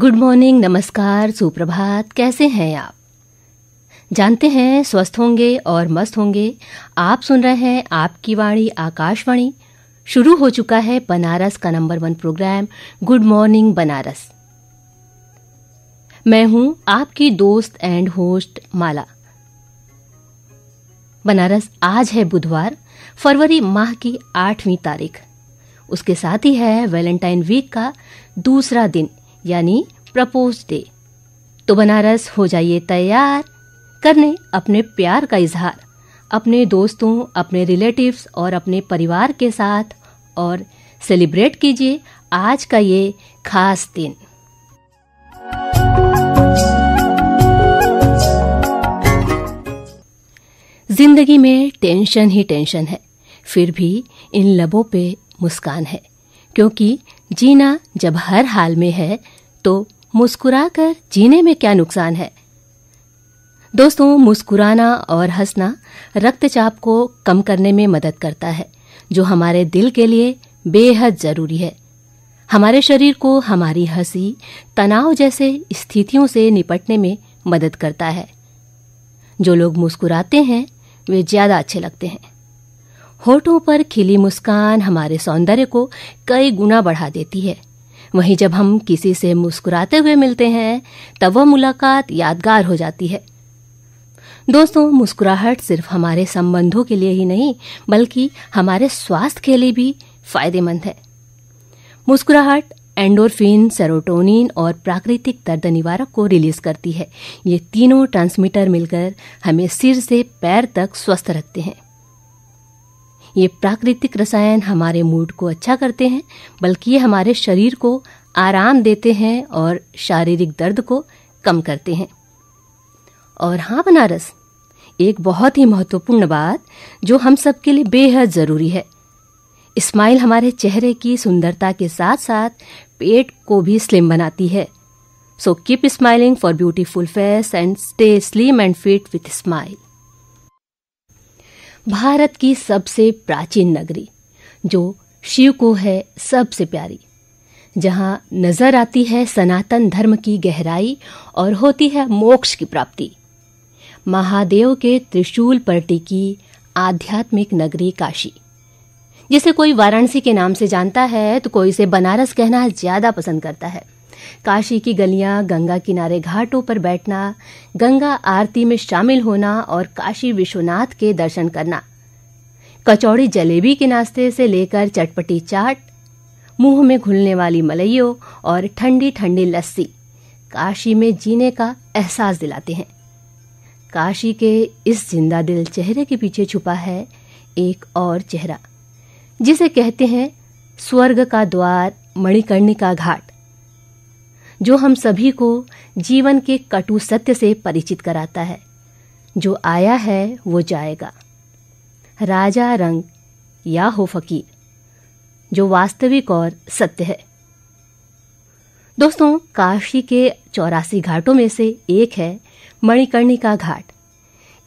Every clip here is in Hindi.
गुड मॉर्निंग नमस्कार सुप्रभात कैसे हैं आप जानते हैं स्वस्थ होंगे और मस्त होंगे आप सुन रहे हैं आपकी वाणी आकाशवाणी शुरू हो चुका है बनारस का number one programme good morning Banaras मैं हूं आपकी दोस्त एंड होस्ट माला बनारस आज है बुधवार फरवरी माह की आठवीं तारीख उसके साथ ही है वैलेंटाइन वीक का दूसरा दिन यानी प्रपोज डे तो बनारस हो जाइए तैयार करने अपने प्यार का इजहार अपने दोस्तों अपने रिलेटिव्स और अपने परिवार के साथ और सेलिब्रेट कीजिए आज का ये खास दिन जिंदगी में टेंशन ही टेंशन है फिर भी इन लबों पे मुस्कान है क्योंकि जीना जब हर हाल में है तो मुस्कुराकर जीने में क्या नुकसान है दोस्तों मुस्कुराना और हंसना रक्तचाप को कम करने में मदद करता है जो हमारे दिल के लिए बेहद जरूरी है हमारे शरीर को हमारी हंसी तनाव जैसे स्थितियों से निपटने में मदद करता है जो लोग मुस्कुराते हैं वे ज्यादा अच्छे लगते हैं होठों पर खिली मुस्कान हमारे सौंदर्य को कई गुना बढ़ा देती है वहीं जब हम किसी से मुस्कुराते हुए मिलते हैं तब वह मुलाकात यादगार हो जाती है दोस्तों मुस्कुराहट सिर्फ हमारे संबंधों के लिए ही नहीं बल्कि हमारे स्वास्थ्य के लिए भी फायदेमंद है मुस्कुराहट एंडोरफिन सेरोटोनिन और प्राकृतिक दर्द निवारक को रिलीज करती है ये तीनों ट्रांसमीटर मिलकर हमें सिर से पैर तक स्वस्थ रखते हैं ये प्राकृतिक रसायन हमारे मूड को अच्छा करते हैं बल्कि ये हमारे शरीर को आराम देते हैं और शारीरिक दर्द को कम करते हैं और हाँ बनारस एक बहुत ही महत्वपूर्ण बात जो हम सबके लिए बेहद ज़रूरी है स्माइल हमारे चेहरे की सुंदरता के साथ साथ पेट को भी स्लिम बनाती है so keep smiling for beautiful face and stay slim and fit with smile Bharat की सबसे प्राचीन नगरी जो शिव को है सबसे प्यारी जहाँ नजर आती है सनातन धर्म की गहराई और होती है मोक्ष की प्राप्ति महादेव के त्रिशूल पर टिकी आध्यात्मिक नगरी काशी जिसे कोई वाराणसी के नाम से जानता है तो कोई इसे बनारस कहना ज्यादा पसंद करता है काशी की गलियां गंगा किनारे घाटों पर बैठना गंगा आरती में शामिल होना और काशी विश्वनाथ के दर्शन करना कचौड़ी जलेबी के नाश्ते से लेकर चटपटी चाट मुंह में घुलने वाली मलइयों और ठंडी ठंडी लस्सी काशी में जीने का एहसास दिलाते हैं काशी के इस जिंदा दिल चेहरे के पीछे छुपा है एक और चेहरा जिसे कहते हैं स्वर्ग का द्वार मणिकर्णिका घाट जो हम सभी को जीवन के कटु सत्य से परिचित कराता है जो आया है वो जाएगा राजा रंग या हो फकीर जो वास्तविक और सत्य है दोस्तों काशी के चौरासी घाटों में से एक है मणिकर्णिका घाट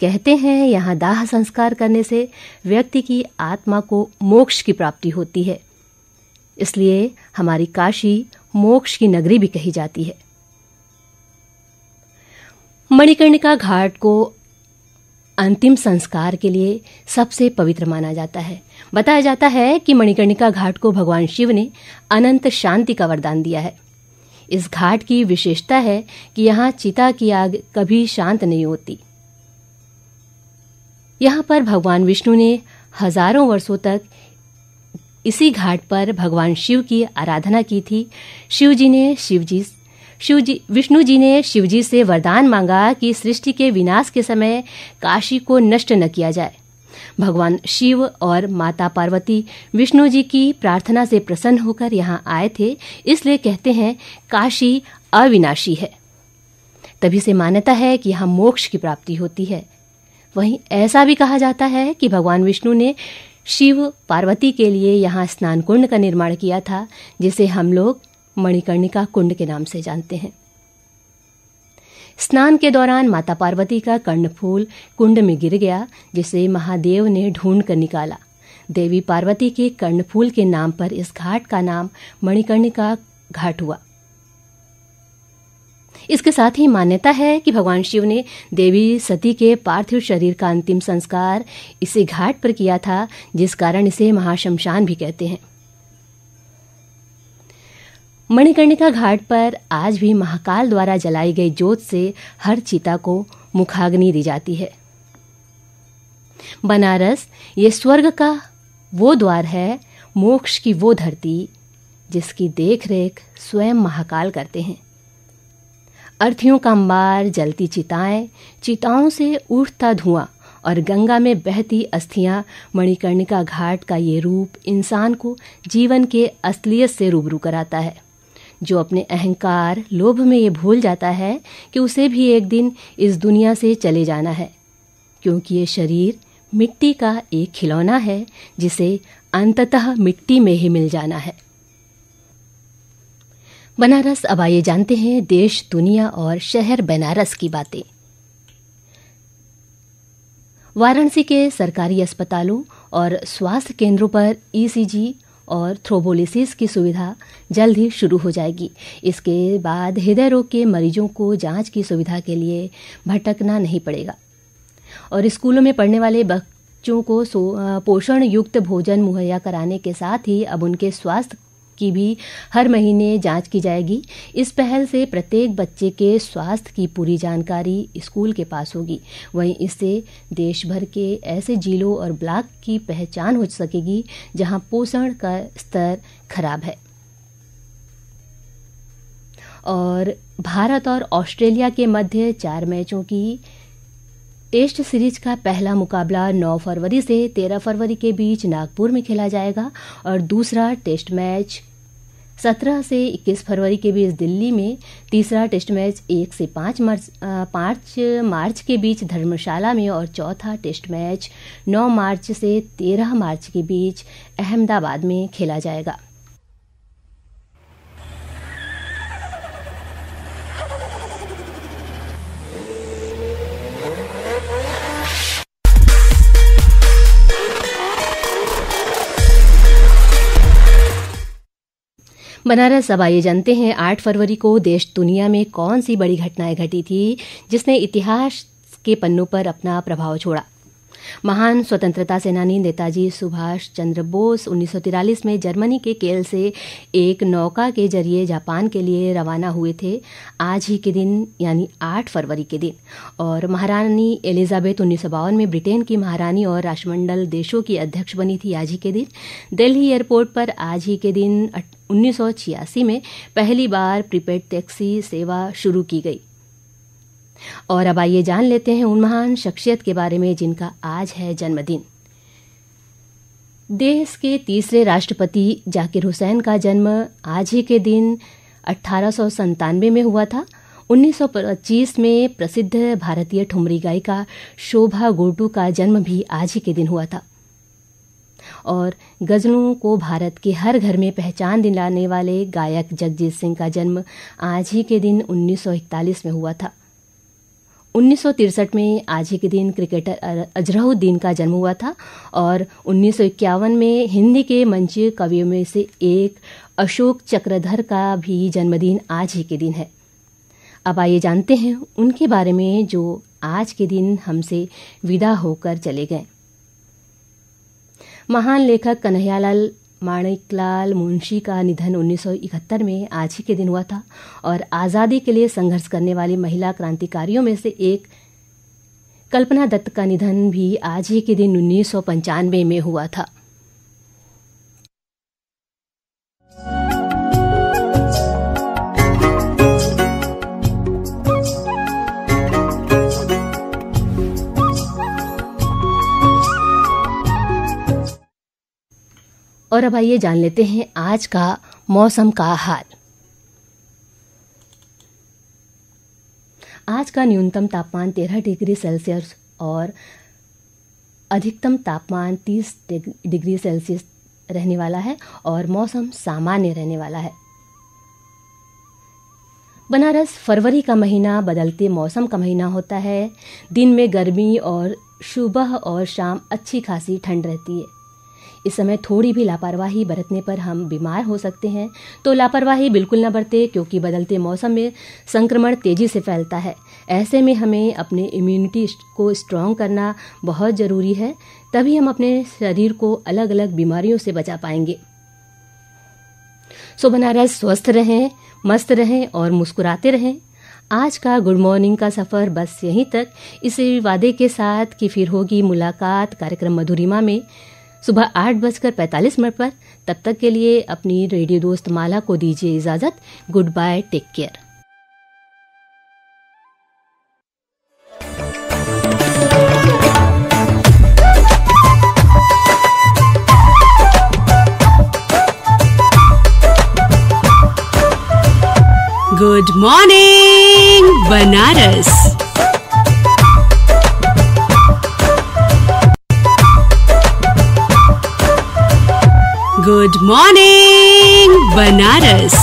कहते हैं यहाँ दाह संस्कार करने से व्यक्ति की आत्मा को मोक्ष की प्राप्ति होती है इसलिए हमारी काशी मोक्ष की नगरी भी कही जाती है मणिकर्णिका घाट को अंतिम संस्कार के लिए सबसे पवित्र माना जाता है बताया जाता है कि मणिकर्णिका घाट को भगवान शिव ने अनंत शांति का वरदान दिया है इस घाट की विशेषता है कि यहाँ चिता की आग कभी शांत नहीं होती यहाँ पर भगवान विष्णु ने हजारों वर्षों तक इसी घाट पर भगवान शिव की आराधना की थी शिव जी ने शिवजी शिव जी विष्णु जी ने शिव जी से वरदान मांगा कि सृष्टि के विनाश के समय काशी को नष्ट न किया जाए भगवान शिव और माता पार्वती विष्णु जी की प्रार्थना से प्रसन्न होकर यहाँ आए थे इसलिए कहते हैं काशी अविनाशी है तभी से मान्यता है कि यहाँ मोक्ष की प्राप्ति होती है वहीं ऐसा भी कहा जाता है कि भगवान विष्णु ने शिव पार्वती के लिए यहाँ स्नान कुंड का निर्माण किया था जिसे हम लोग मणिकर्णिका कुंड के नाम से जानते हैं स्नान के दौरान माता पार्वती का कर्णफूल कुंड में गिर गया जिसे महादेव ने ढूंढ कर निकाला देवी पार्वती के कर्णफूल के नाम पर इस घाट का नाम मणिकर्णिका घाट हुआ इसके साथ ही मान्यता है कि भगवान शिव ने देवी सती के पार्थिव शरीर का अंतिम संस्कार इसी घाट पर किया था जिस कारण इसे महाशमशान भी कहते हैं मणिकर्णिका घाट पर आज भी महाकाल द्वारा जलाई गई जोत से हर चीता को मुखाग्नि दी जाती है बनारस ये स्वर्ग का वो द्वार है मोक्ष की वो धरती जिसकी देखरेख स्वयं महाकाल करते हैं अर्थियों का मार जलती चिताएं चिताओं से उठता धुआं और गंगा में बहती अस्थियां मणिकर्णिका घाट का ये रूप इंसान को जीवन के असलियत से रूबरू कराता है जो अपने अहंकार लोभ में ये भूल जाता है कि उसे भी एक दिन इस दुनिया से चले जाना है क्योंकि ये शरीर मिट्टी का एक खिलौना है जिसे अंततः मिट्टी में ही मिल जाना है बनारस अब आइए जानते हैं देश दुनिया और शहर बनारस की बातें वाराणसी के सरकारी अस्पतालों और स्वास्थ्य केंद्रों पर ईसीजी e और थ्रोबोलिसिस की सुविधा जल्द ही शुरू हो जाएगी इसके बाद हृदय रोग के मरीजों को जांच की सुविधा के लिए भटकना नहीं पड़ेगा और स्कूलों में पढ़ने वाले बच्चों को पोषण युक्त भोजन मुहैया कराने के साथ ही अब उनके स्वास्थ्य की भी हर महीने जांच की जाएगी इस पहल से प्रत्येक बच्चे के स्वास्थ्य की पूरी जानकारी स्कूल के पास होगी वहीं इससे देश भर के ऐसे जिलों और ब्लॉक की पहचान हो सकेगी जहां पोषण का स्तर खराब है और भारत और ऑस्ट्रेलिया के मध्य चार मैचों की टेस्ट सीरीज का पहला मुकाबला 9 फरवरी से 13 फरवरी के बीच नागपुर में खेला जाएगा और दूसरा टेस्ट मैच 17 से 21 फरवरी के बीच दिल्ली में तीसरा टेस्ट मैच 1 से 5 मार्च पाँच मार्च के बीच धर्मशाला में और चौथा टेस्ट मैच 9 मार्च से 13 मार्च के बीच अहमदाबाद में खेला जाएगा बनारस अब आइए जानते हैं आठ फरवरी को देश दुनिया में कौन सी बड़ी घटनाएं घटी थी जिसने इतिहास के पन्नों पर अपना प्रभाव छोड़ा महान स्वतंत्रता सेनानी नेताजी सुभाष चंद्र बोस उन्नीस में जर्मनी के केल से एक नौका के जरिए जापान के लिए रवाना हुए थे आज ही के दिन यानी 8 फरवरी के दिन और महारानी एलिजाबेथ उन्नीस में ब्रिटेन की महारानी और राष्ट्रमंडल देशों की अध्यक्ष बनी थी आज ही के दिन दिल्ली एयरपोर्ट पर आज ही के दिन 1986 में पहली बार प्रीपेड टैक्सी सेवा शुरू की गई और अब आइए जान लेते हैं उन महान शख्सियत के बारे में जिनका आज है जन्मदिन देश के तीसरे राष्ट्रपति जाकिर हुसैन का जन्म आज ही के दिन अट्ठारह में हुआ था 1925 में प्रसिद्ध भारतीय ठुमरी गायिका शोभा गोटू का जन्म भी आज ही के दिन हुआ था और गज़लों को भारत के हर घर में पहचान दिलाने वाले गायक जगजीत सिंह का जन्म आज ही के दिन 1941 में हुआ था उन्नीस में आज ही के दिन क्रिकेटर अजहरुद्दीन का जन्म हुआ था और उन्नीस में हिंदी के मंचीय कवियों में से एक अशोक चक्रधर का भी जन्मदिन आज ही के दिन है अब आइए जानते हैं उनके बारे में जो आज के दिन हमसे विदा होकर चले गए महान लेखक कन्हैयालाल माणिकलाल मुंशी का निधन 1971 में आज ही के दिन हुआ था और आज़ादी के लिए संघर्ष करने वाली महिला क्रांतिकारियों में से एक कल्पना दत्त का निधन भी आज ही के दिन उन्नीस में हुआ था और अब आइए जान लेते हैं आज का मौसम का हाल आज का न्यूनतम तापमान 13 डिग्री सेल्सियस और अधिकतम तापमान 30 डिग्री सेल्सियस रहने वाला है और मौसम सामान्य रहने वाला है बनारस फरवरी का महीना बदलते मौसम का महीना होता है दिन में गर्मी और सुबह और शाम अच्छी खासी ठंड रहती है इस समय थोड़ी भी लापरवाही बरतने पर हम बीमार हो सकते हैं तो लापरवाही बिल्कुल न बरते क्योंकि बदलते मौसम में संक्रमण तेजी से फैलता है ऐसे में हमें अपने इम्यूनिटी को स्ट्रांग करना बहुत ज़रूरी है तभी हम अपने शरीर को अलग अलग बीमारियों से बचा पाएंगे सो बनारस स्वस्थ रहें मस्त रहें और मुस्कुराते रहें आज का गुड मॉर्निंग का सफ़र बस यहीं तक इसी वादे के साथ कि फिर होगी मुलाकात कार्यक्रम मधुरिमा में सुबह आठ बजकर पैंतालीस मिनट पर तब तक के लिए अपनी रेडियो दोस्त माला को दीजिए इजाजत goodbye take care good morning Banaras good morning Banaras